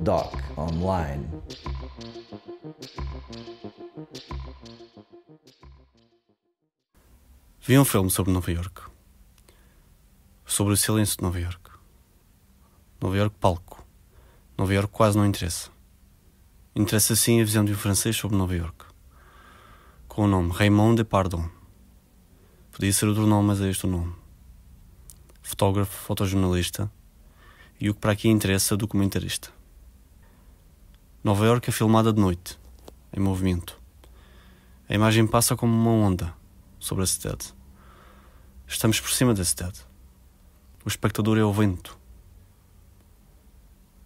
Doc Online. Vi um filme sobre Nova York. Sobre o silêncio de Nova York. Nova York palco. Nova York quase não interessa. Interessa sim a visão de um francês sobre Nova York. Com o nome Raymond Depardon. Podia ser outro nome, mas é este o nome fotógrafo, fotojornalista e o que para aqui interessa, documentarista. Nova York é filmada de noite, em movimento. A imagem passa como uma onda sobre a cidade. Estamos por cima da cidade. O espectador é o vento.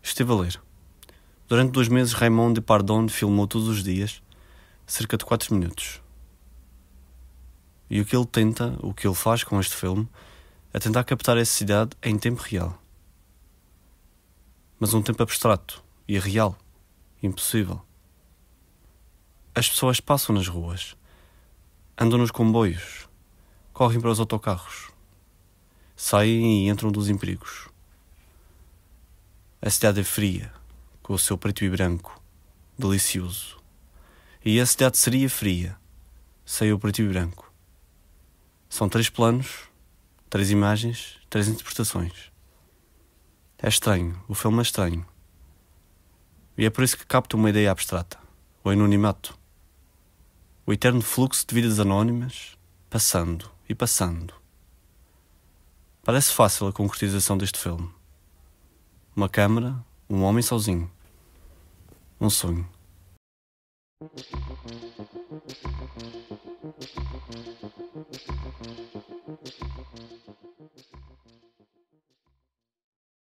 Estive é a ler. Durante dois meses, Raymond de Pardon filmou todos os dias, cerca de 4 minutos. E o que ele tenta, o que ele faz com este filme, a tentar captar essa cidade em tempo real. Mas um tempo abstrato, e irreal, impossível. As pessoas passam nas ruas, andam nos comboios, correm para os autocarros, saem e entram dos empregos. A cidade é fria, com o seu preto e branco, delicioso. E a cidade seria fria, sem o preto e branco. São três planos Três imagens, três interpretações. É estranho, o filme é estranho. E é por isso que capta uma ideia abstrata, o anonimato. O eterno fluxo de vidas anónimas, passando e passando. Parece fácil a concretização deste filme. Uma câmara, um homem sozinho. Um sonho.